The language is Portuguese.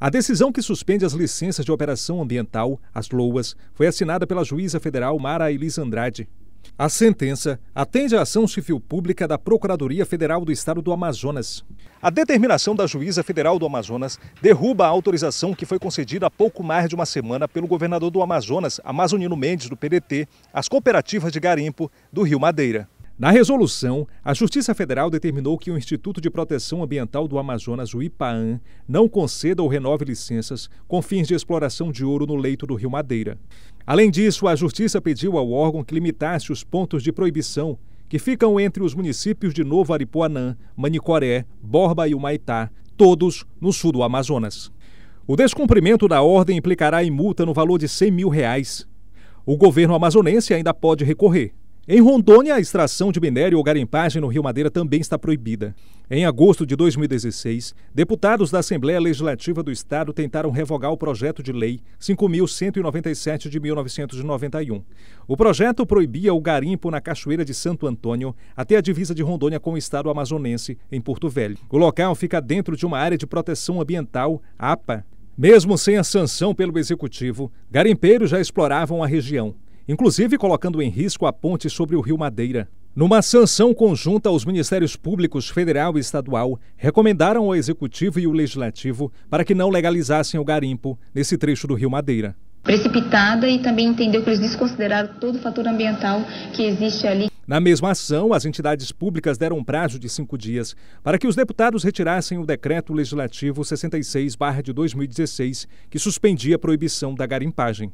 A decisão que suspende as licenças de operação ambiental, as LOAS, foi assinada pela juíza federal Mara Elisa Andrade. A sentença atende à ação civil pública da Procuradoria Federal do Estado do Amazonas. A determinação da juíza federal do Amazonas derruba a autorização que foi concedida há pouco mais de uma semana pelo governador do Amazonas, Amazonino Mendes, do PDT, às cooperativas de garimpo do Rio Madeira. Na resolução, a Justiça Federal determinou que o Instituto de Proteção Ambiental do Amazonas, o IPAAM, não conceda ou renove licenças com fins de exploração de ouro no leito do Rio Madeira. Além disso, a Justiça pediu ao órgão que limitasse os pontos de proibição que ficam entre os municípios de Novo Aripuanã, Manicoré, Borba e Humaitá, todos no sul do Amazonas. O descumprimento da ordem implicará em multa no valor de 100 mil reais. O governo amazonense ainda pode recorrer. Em Rondônia, a extração de minério ou garimpagem no Rio Madeira também está proibida. Em agosto de 2016, deputados da Assembleia Legislativa do Estado tentaram revogar o projeto de lei 5.197 de 1991. O projeto proibia o garimpo na Cachoeira de Santo Antônio até a divisa de Rondônia com o estado amazonense, em Porto Velho. O local fica dentro de uma área de proteção ambiental, APA. Mesmo sem a sanção pelo executivo, garimpeiros já exploravam a região inclusive colocando em risco a ponte sobre o Rio Madeira. Numa sanção conjunta os Ministérios Públicos Federal e Estadual, recomendaram ao Executivo e o Legislativo para que não legalizassem o garimpo nesse trecho do Rio Madeira. Precipitada e também entendeu que eles desconsideraram todo o fator ambiental que existe ali. Na mesma ação, as entidades públicas deram um prazo de cinco dias para que os deputados retirassem o decreto legislativo 66-de 2016, que suspendia a proibição da garimpagem.